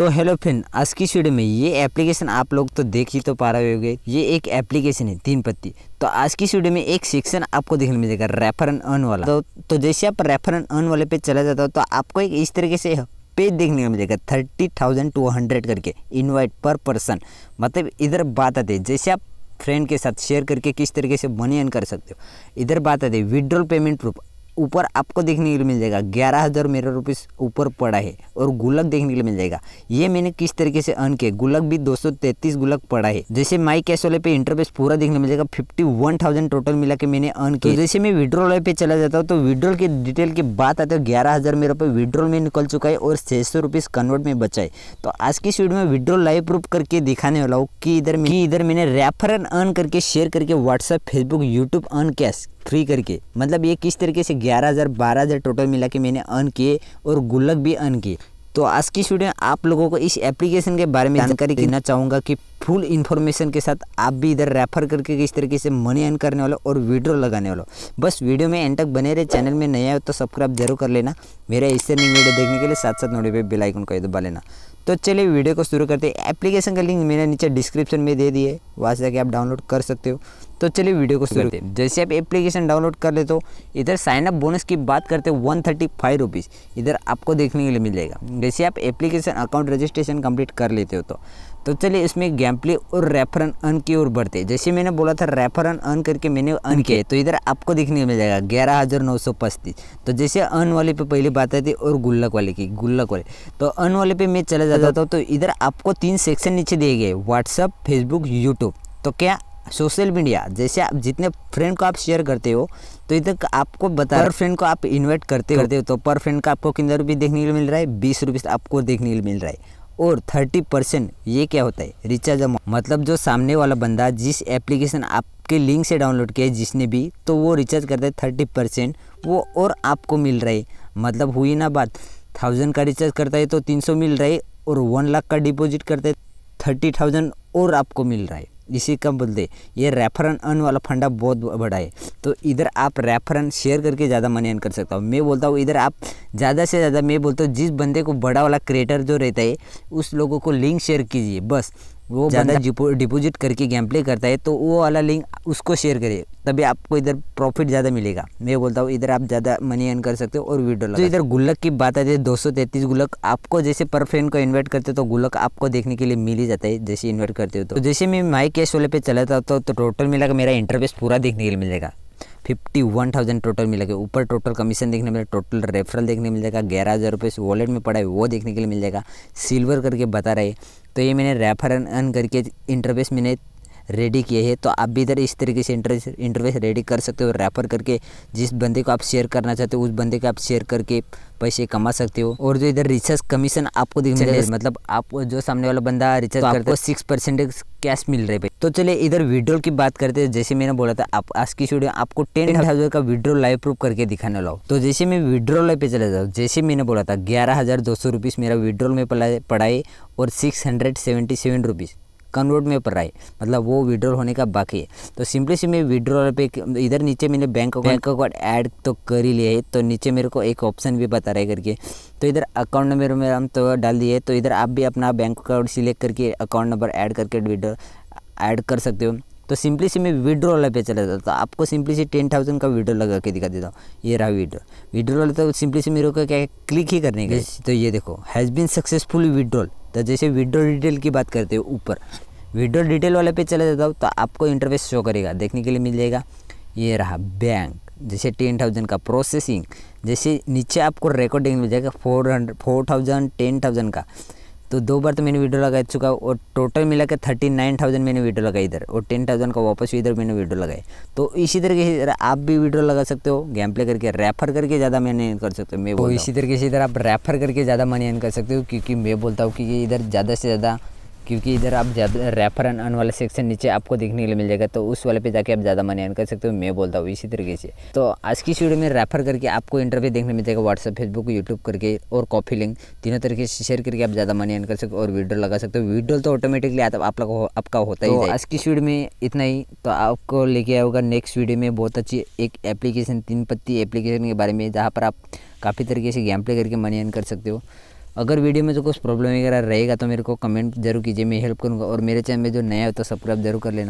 तो hello friend आज की वीडियो में ये एप्लीकेशन आप लोग तो देख ही तो पा रहे होंगे ये एक एप्लीकेशन है तीन पत्ती तो आज की वीडियो में एक सेक्शन आपको देखने मिलेगा रेफर एंड अर्न वाला तो, तो जैसे आप रेफर एंड अर्न वाले पे चला जाता हो तो आपको एक इस तरीके से पेज देखने को मिलेगा थर्टी थाउजेंड टू हंड्रेड करके इन्वाइट पर पर्सन मतलब इधर बात आती है जैसे आप फ्रेंड के साथ शेयर करके किस तरीके से मनी अर्न कर सकते हो इधर बात आती है विड्रॉल पेमेंट प्रूफ ऊपर आपको देखने के लिए मिल जाएगा ग्यारह हज़ार मेरा रुपीस ऊपर पड़ा है और गुलक देखने के लिए मिल जाएगा ये मैंने किस तरीके से अन किया गुलक भी 233 गुलक पड़ा है जैसे माई कैश वाले पे इंटरफेस पूरा देखने मिल जाएगा 51,000 टोटल मिला के मैंने अन किया तो जैसे मैं विड्रॉल वाले पे चला जाता हूँ तो विड्रॉल की डिटेल की बात आते हो ग्यारह हज़ार मेरे पे विड्रॉल में निकल चुका है और छः सौ रुपीस कन्वर्ट में बचा है तो आज की वीडियो में विड्रॉल लाइव प्रूफ करके दिखाने वाला हूँ कि इधर मैं इधर मैंने रेफर अन करके शेयर करके व्हाट्सएप फेसबुक यूट्यूब अन कैश फ्री करके मतलब ये किस तरीके से ग्यारह हज़ार बारह हज़ार टोटल मिला के मैंने अर्न किए और गुल्लक भी अर्न किए तो आज की स्टूडियो आप लोगों को इस एप्लीकेशन के बारे में जानकारी देना चाहूँगा कि फुल इन्फॉर्मेशन के साथ आप भी इधर रेफर करके किस तरीके से मनी अर्न करने वाले और वीड्रो लगाने वाले बस वीडियो में एंड तक बने रहे चैनल में नया हो तो सब्सक्राइब जरूर कर लेना मेरा इससे नहीं वीडियो देखने के लिए साथ साथ नोटिफिक बेल को का दबा लेना तो चलिए वीडियो को शुरू करते हैं एप्लीकेशन का लिंक मैंने नीचे डिस्क्रिप्शन में दे दिए वहाँ से जाके आप डाउनलोड कर सकते हो तो चलिए वीडियो को शुरू करते हैं जैसे आप एप्लीकेशन डाउनलोड कर लेते हो इधर साइनअप बोनस की बात करते हो वन थर्टी फाइव रुपीज़ इधर आपको देखने के लिए मिल जाएगा जैसे आप एप्लीकेशन अकाउंट रजिस्ट्रेशन कंप्लीट कर लेते हो तो तो चलिए इसमें गेम प्ले और रेफर अन की ओर बढ़ते जैसे मैंने बोला था रेफर अन करके मैंने अन किया तो इधर आपको देखने को मिल जाएगा ग्यारह हज़ार नौ सौ पस्तीस तो जैसे अन वाले पे पहले बात आती और गुल्लक वाले की गुल्लक वाले तो अन वाले पे मैं चला जाता हूँ तो इधर आपको तीन सेक्शन नीचे दिए गए व्हाट्सअप फेसबुक यूट्यूब तो क्या सोशल मीडिया जैसे आप जितने फ्रेंड को आप शेयर करते हो तो इधर आपको बता पर फ्रेंड को आप इन्वाइट करते करते हो तो पर फ्रेंड का आपको कितना रुपये देखने को मिल रहा है बीस रुपये आपको देखने को मिल रहा है और 30 परसेंट ये क्या होता है रिचार्ज अमाउंट मतलब जो सामने वाला बंदा जिस एप्लीकेशन आपके लिंक से डाउनलोड किया है जिसने भी तो वो रिचार्ज करता है थर्टी परसेंट वो और आपको मिल रहा है मतलब हुई ना बात थाउजेंड का रिचार्ज करता है तो तीन सौ मिल रहा है और वन लाख का डिपॉजिट करता है थर्टी थाउजेंड और आपको मिल रहा है इसी कम बोलते ये रेफर अन अर्न वाला फंडा बहुत बड़ा है तो इधर आप रेफर शेयर करके ज़्यादा मनी अर्न कर सकता हूँ मैं बोलता हूँ इधर आप ज़्यादा से ज़्यादा मैं बोलता हूँ जिस बंदे को बड़ा वाला क्रिएटर जो रहता है उस लोगों को लिंक शेयर कीजिए बस वो ज़्यादा डिपोजिट करके गेम प्ले करता है तो वो वाला लिंक उसको शेयर करिए तभी आपको इधर प्रॉफिट ज़्यादा मिलेगा मैं बोलता हूँ इधर आप ज़्यादा मनी अर्न कर सकते हो और वीडियो तो इधर गुल्लक की बात आती है दो सौ तैंतीस गुल्लक आपको जैसे पर फ्रेंड को इन्वाइट करते हो तो गुल्लक आपको देखने के लिए मिल ही जाता है जैसे इन्वाइट करते हो तो, तो जैसे मैं माई कैश वाले पे चला जाता तो टोटल तो मिलेगा मेरा इंटरवेस्ट पूरा देखने के लिए मिलेगा फिफ्टी वन थाउजेंड टोटल मिलेगा ऊपर टोटल कमीशन देखने मिलेगा टोटल रेफरल देखने मिल जाएगा ग्यारह हज़ार रुपये वॉलेट में पड़ा है वो देखने के लिए मिल जाएगा सिल्वर करके बता रहे तो ये मैंने रेफर अन करके इंटरवेस मैंने रेडी किए हैं तो आप भी इधर इस तरीके से इंटरव्यू रेडी कर सकते हो रेफर करके जिस बंदे को आप शेयर करना चाहते हो उस बंदे को आप शेयर करके पैसे कमा सकते हो और जो इधर रिसर्च कमीशन आपको है मतलब आप जो सामने वाला बंदा रिसर्च तो करता है सिक्स परसेंटेज कैश मिल रहे भाई तो चलिए इधर विड्रोल की बात करते हैं जैसे मैंने बोला था आप आज की स्टूडियो आपको टेन थाउजेंड का विड्रोल लाइव प्रूफ करके दिखाने लाओ तो जैसे मैं विड्रोल लाइव पे चला जाऊँ जैसे मैंने बोला था ग्यारह हज़ार दो सौ रुपीज़ मेरा विड्रोल में पड़ा है और six hundred seventy seven rupees convert में पड़ रहा है मतलब वो विड्रॉल होने का बाकी है तो सिंपली से मैं विड्रॉल पे इधर नीचे मैंने बैंक अकाउंट का ऐड तो कर ही लिया है तो नीचे मेरे को एक ऑप्शन भी बता रहा है करके तो इधर अकाउंट नंबर में हम तो डाल दिए तो इधर आप भी अपना बैंक अकाउंट सिलेक्ट करके अकाउंट नंबर ऐड करके विड्रॉल ऐड कर सकते हो तो सिंपली से मैं विड्रॉल पे चला जाता तो आपको सिंपली से टेन थाउजेंड का विड्रॉल लगा के दिखा देता हूँ ये रहा विड्रॉल विड्रॉल तो सिंपली से मेरे को क्या क्लिक ही करने का तो ये देखो हैज़ बीन सक्सेसफुल विड्रॉल तो जैसे विड्रो डिटेल की बात करते हो ऊपर विड्रो डिटेल वाले पे चले जाता हूँ तो आपको इंटरफेस शो करेगा देखने के लिए मिल जाएगा ये रहा बैंक जैसे टेन थाउजेंड का प्रोसेसिंग जैसे नीचे आपको रिकॉर्डिंग मिल जाएगा four hundred four thousand ten thousand का तो दो बार तो मैंने वीडियो लगा चुका और टोटल मिला के थर्टी नाइन थाउजेंड मैंने वीडियो लगाई इधर और टेन थाउजेंड का वापस इधर मैंने वीडियो लगाए तो इसी तरीके से इधर आप भी वीडियो लगा सकते हो गेम प्ले करके रेफर करके ज़्यादा मनी कर सकते हो मैं तो इसी तरीके से इधर आप रेफर करके ज़्यादा मनी अर्न कर सकते हो क्योंकि मैं बोलता हूँ कि इधर ज़्यादा से ज़्यादा क्योंकि इधर आप ज़्यादा रेफर एंड अन वाला सेक्शन नीचे आपको देखने के लिए मिल जाएगा तो उस वाले पे जाके आप ज़्यादा मनी अर्न कर सकते हो मैं बोलता हूँ इसी तरीके से तो आज की वीडियो में रेफर करके आपको इंटरव्यू देखने मिल जाएगा व्हाट्सअप फेसबुक यूट्यूब करके और कॉफी लिंक तीनों तरीके से शेयर करके आप ज़्यादा मनी अर्न कर सकते हो और वीडियो लगा सकते हो वीडियो तो ऑटोमेटिकली आता आप आपका होता ही तो आज की वीडियो में इतना ही तो आपको लेके आएगा नेक्स्ट वीडियो में बहुत अच्छी एक एप्लीकेशन तीन पत्ती एप्लीकेशन के बारे में जहाँ पर आप काफ़ी तरीके से गेम प्ले करके मनी अर्न कर सकते हो अगर वीडियो में जो कुछ प्रॉब्लम वगैरह रहेगा तो मेरे को कमेंट जरूर कीजिए मैं हेल्प करूँगा और मेरे चैनल में जो नया हो तो सब्सक्राइब जरूर कर लेना